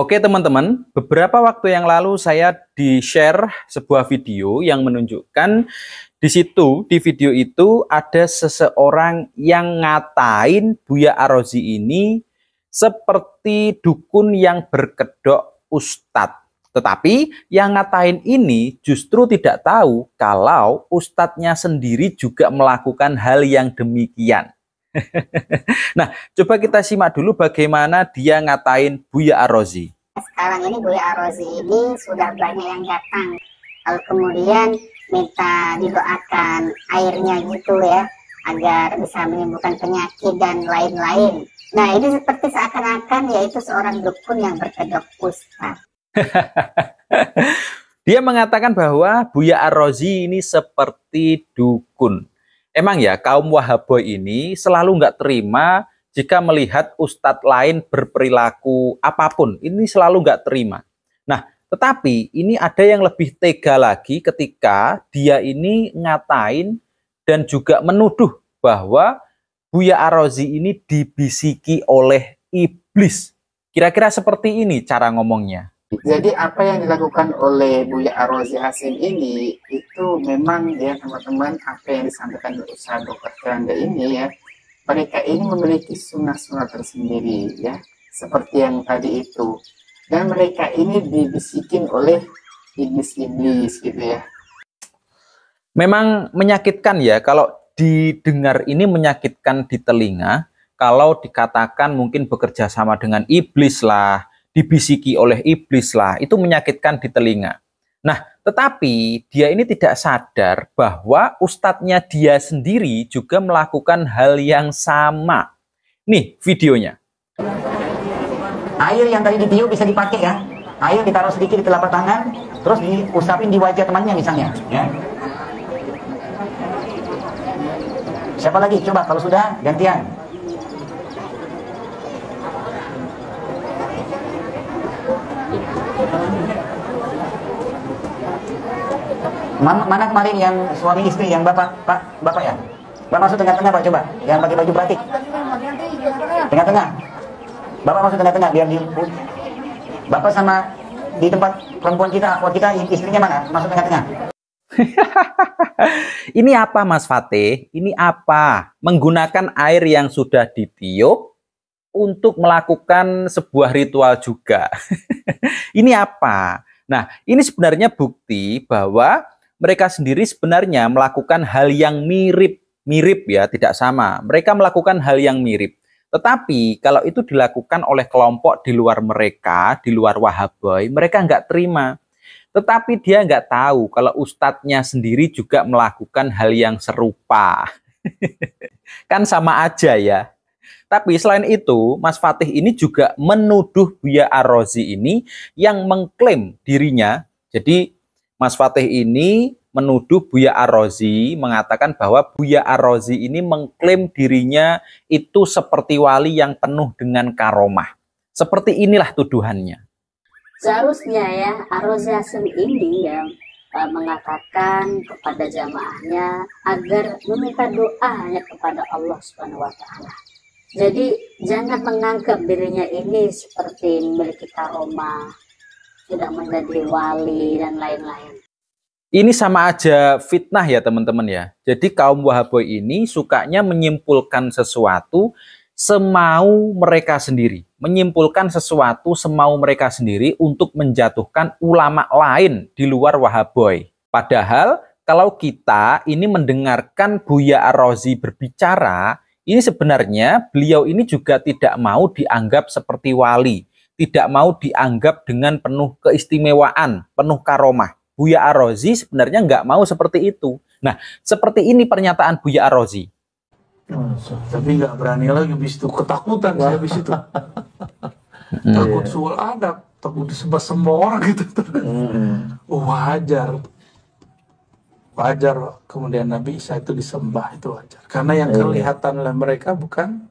Oke teman-teman, beberapa waktu yang lalu saya di-share sebuah video yang menunjukkan di situ, di video itu ada seseorang yang ngatain Buya Arozi ini seperti dukun yang berkedok ustadz. Tetapi yang ngatain ini justru tidak tahu kalau ustadznya sendiri juga melakukan hal yang demikian. nah, coba kita simak dulu bagaimana dia ngatain Buya Arozi. Sekarang ini Buya Arozi ini sudah banyak yang datang. Lalu kemudian minta didoakan airnya gitu ya, agar bisa menimbulkan penyakit dan lain-lain. Nah, ini seperti seakan-akan yaitu seorang dukun yang berkedok puspa. dia mengatakan bahwa Buya Arozi ini seperti dukun. Emang ya kaum Wahaboy ini selalu nggak terima jika melihat ustadz lain berperilaku apapun. Ini selalu nggak terima. Nah, tetapi ini ada yang lebih tega lagi ketika dia ini ngatain dan juga menuduh bahwa Buya Arozi ini dibisiki oleh iblis. Kira-kira seperti ini cara ngomongnya. Jadi apa yang dilakukan oleh Buya Arwazi Hasim ini itu memang ya teman-teman apa yang disampaikan oleh usaha dokter Keranda ini ya mereka ini memiliki sunnah-sunnah tersendiri ya seperti yang tadi itu dan mereka ini dibisikin oleh iblis-iblis gitu ya. Memang menyakitkan ya kalau didengar ini menyakitkan di telinga kalau dikatakan mungkin bekerja sama dengan iblis lah dibisiki oleh iblis lah, itu menyakitkan di telinga. Nah, tetapi dia ini tidak sadar bahwa ustadznya dia sendiri juga melakukan hal yang sama. Nih videonya. Air yang tadi di ditiup bisa dipakai ya. Air ditaruh sedikit di telapak tangan, terus diusapin di wajah temannya misalnya. Ya. Siapa lagi? Coba kalau sudah gantian. mana, mana kemarin yang suami istri yang bapak pak bapak ya bapak masuk tengah-tengah pak coba yang pakai baju batik tengah-tengah bapak masuk tengah-tengah biar di bapak sama di tempat perempuan kita akhwat kita istrinya mana masuk tengah-tengah ini apa Mas Fatih? Ini apa? Menggunakan air yang sudah ditiup untuk melakukan sebuah ritual juga. ini apa? Nah, ini sebenarnya bukti bahwa mereka sendiri sebenarnya melakukan hal yang mirip, mirip ya, tidak sama. Mereka melakukan hal yang mirip. Tetapi kalau itu dilakukan oleh kelompok di luar mereka, di luar Wahabai, mereka nggak terima. Tetapi dia nggak tahu kalau ustadznya sendiri juga melakukan hal yang serupa. kan sama aja ya. Tapi selain itu, Mas Fatih ini juga menuduh Buya Arrozi ini yang mengklaim dirinya jadi Mas Fatih ini menuduh Buya Arrozi mengatakan bahwa Buya Arrozi ini mengklaim dirinya itu seperti wali yang penuh dengan karomah. Seperti inilah tuduhannya. Seharusnya ya Arrozi Hasim ini yang eh, mengatakan kepada jamaahnya agar meminta doa hanya kepada Allah Subhanahu wa taala. Jadi jangan menganggap dirinya ini seperti memiliki karomah tidak menjadi wali dan lain-lain. Ini sama aja fitnah ya teman-teman ya. Jadi kaum wahaboy ini sukanya menyimpulkan sesuatu semau mereka sendiri, menyimpulkan sesuatu semau mereka sendiri untuk menjatuhkan ulama lain di luar Wahaboy. Padahal kalau kita ini mendengarkan Buya ar berbicara, ini sebenarnya beliau ini juga tidak mau dianggap seperti wali tidak mau dianggap dengan penuh keistimewaan, penuh karomah. Buya Arozi sebenarnya nggak mau seperti itu. Nah, seperti ini pernyataan Buya Arozi. tapi nggak berani lagi habis itu ketakutan Wah. saya habis itu. takut soal adab, takut disembah semua orang gitu. Hmm. Wajar. Wajar kemudian Nabi Isa itu disembah itu wajar. Karena yang iya. kelihatan oleh mereka bukan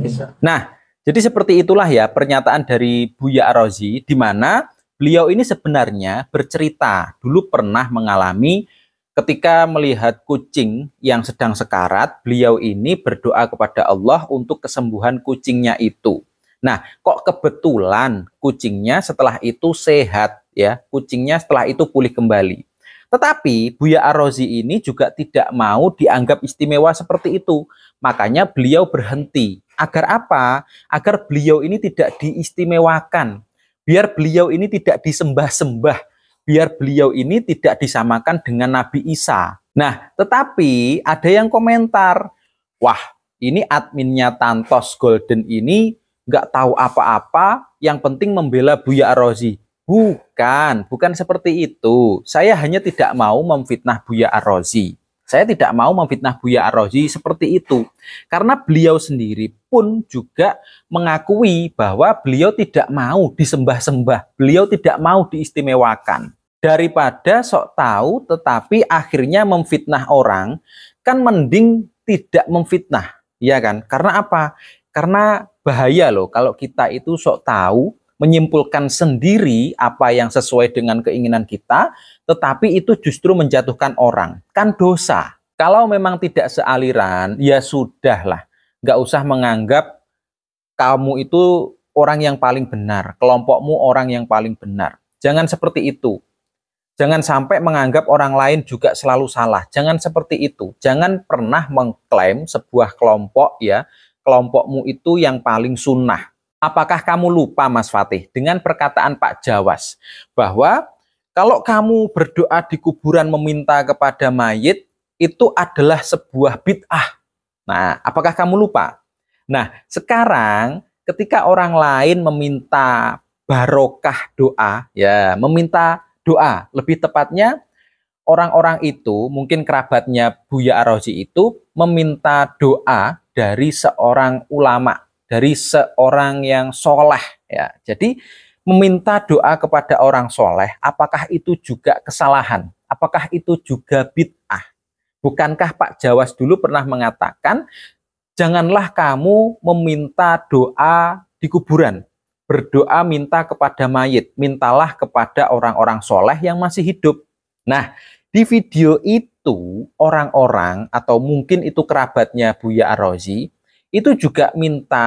Isa. Nah, jadi seperti itulah ya pernyataan dari Buya Arozi di mana beliau ini sebenarnya bercerita dulu pernah mengalami ketika melihat kucing yang sedang sekarat, beliau ini berdoa kepada Allah untuk kesembuhan kucingnya itu. Nah, kok kebetulan kucingnya setelah itu sehat ya, kucingnya setelah itu pulih kembali. Tetapi Buya Arozi ini juga tidak mau dianggap istimewa seperti itu. Makanya beliau berhenti Agar apa? Agar beliau ini tidak diistimewakan. Biar beliau ini tidak disembah-sembah. Biar beliau ini tidak disamakan dengan Nabi Isa. Nah, tetapi ada yang komentar, wah ini adminnya Tantos Golden ini nggak tahu apa-apa, yang penting membela Buya Arozi. Bukan, bukan seperti itu. Saya hanya tidak mau memfitnah Buya Arozi. Saya tidak mau memfitnah Buya Arrozi seperti itu. Karena beliau sendiri pun juga mengakui bahwa beliau tidak mau disembah-sembah. Beliau tidak mau diistimewakan. Daripada sok tahu tetapi akhirnya memfitnah orang, kan mending tidak memfitnah. Ya kan? Karena apa? Karena bahaya loh kalau kita itu sok tahu menyimpulkan sendiri apa yang sesuai dengan keinginan kita, tetapi itu justru menjatuhkan orang. Kan dosa. Kalau memang tidak sealiran, ya sudahlah. Nggak usah menganggap kamu itu orang yang paling benar, kelompokmu orang yang paling benar. Jangan seperti itu. Jangan sampai menganggap orang lain juga selalu salah. Jangan seperti itu. Jangan pernah mengklaim sebuah kelompok ya, kelompokmu itu yang paling sunnah. Apakah kamu lupa Mas Fatih dengan perkataan Pak Jawas bahwa kalau kamu berdoa di kuburan meminta kepada mayit itu adalah sebuah bid'ah. Nah, apakah kamu lupa? Nah, sekarang ketika orang lain meminta barokah doa, ya, meminta doa, lebih tepatnya orang-orang itu, mungkin kerabatnya Buya Arozi itu meminta doa dari seorang ulama dari seorang yang soleh ya. Jadi meminta doa kepada orang soleh, apakah itu juga kesalahan? Apakah itu juga bid'ah? Bukankah Pak Jawas dulu pernah mengatakan, janganlah kamu meminta doa di kuburan, berdoa minta kepada mayit, mintalah kepada orang-orang soleh yang masih hidup. Nah, di video itu orang-orang atau mungkin itu kerabatnya Buya Arozi itu juga minta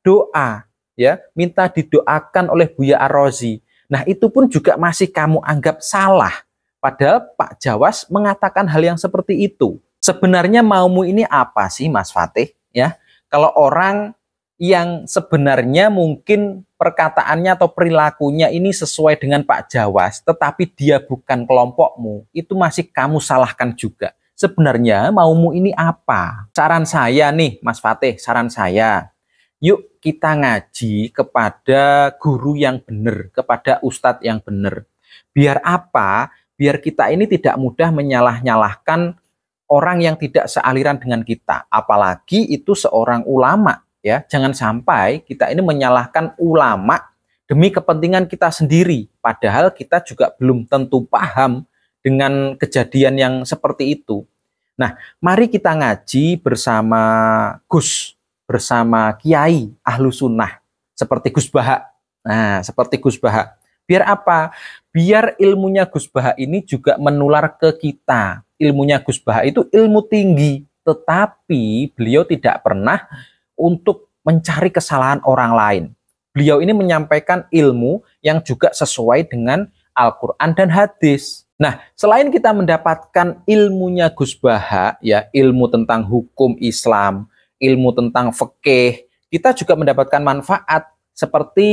doa ya, minta didoakan oleh Buya Arozi. Nah, itu pun juga masih kamu anggap salah. Padahal Pak Jawas mengatakan hal yang seperti itu. Sebenarnya maumu ini apa sih Mas Fatih ya? Kalau orang yang sebenarnya mungkin perkataannya atau perilakunya ini sesuai dengan Pak Jawas, tetapi dia bukan kelompokmu, itu masih kamu salahkan juga sebenarnya maumu ini apa? Saran saya nih, Mas Fatih, saran saya. Yuk kita ngaji kepada guru yang benar, kepada ustadz yang benar. Biar apa? Biar kita ini tidak mudah menyalah-nyalahkan orang yang tidak sealiran dengan kita. Apalagi itu seorang ulama. ya. Jangan sampai kita ini menyalahkan ulama demi kepentingan kita sendiri. Padahal kita juga belum tentu paham dengan kejadian yang seperti itu. Nah, mari kita ngaji bersama Gus, bersama Kiai Ahlu Sunnah, seperti Gus Baha. Nah, seperti Gus Baha. Biar apa? Biar ilmunya Gus Baha ini juga menular ke kita. Ilmunya Gus Baha itu ilmu tinggi, tetapi beliau tidak pernah untuk mencari kesalahan orang lain. Beliau ini menyampaikan ilmu yang juga sesuai dengan Al-Quran dan hadis. Nah, selain kita mendapatkan ilmunya Gus Baha, ya ilmu tentang hukum Islam, ilmu tentang fikih, kita juga mendapatkan manfaat seperti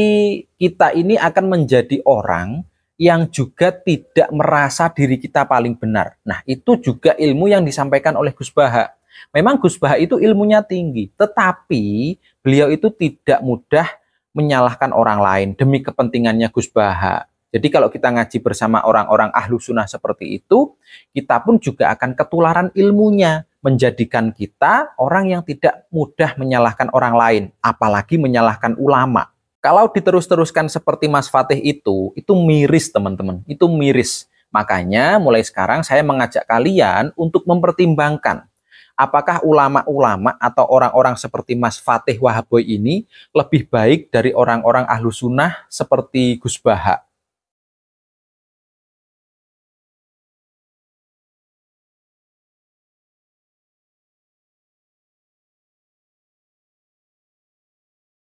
kita ini akan menjadi orang yang juga tidak merasa diri kita paling benar. Nah, itu juga ilmu yang disampaikan oleh Gus Baha. Memang Gus Baha itu ilmunya tinggi, tetapi beliau itu tidak mudah menyalahkan orang lain demi kepentingannya Gus Baha jadi kalau kita ngaji bersama orang-orang ahlu sunnah seperti itu, kita pun juga akan ketularan ilmunya, menjadikan kita orang yang tidak mudah menyalahkan orang lain, apalagi menyalahkan ulama. Kalau diterus-teruskan seperti Mas Fatih itu, itu miris teman-teman, itu miris. Makanya mulai sekarang saya mengajak kalian untuk mempertimbangkan apakah ulama-ulama atau orang-orang seperti Mas Fatih Wahaboy ini lebih baik dari orang-orang ahlu sunnah seperti Gus Bahak?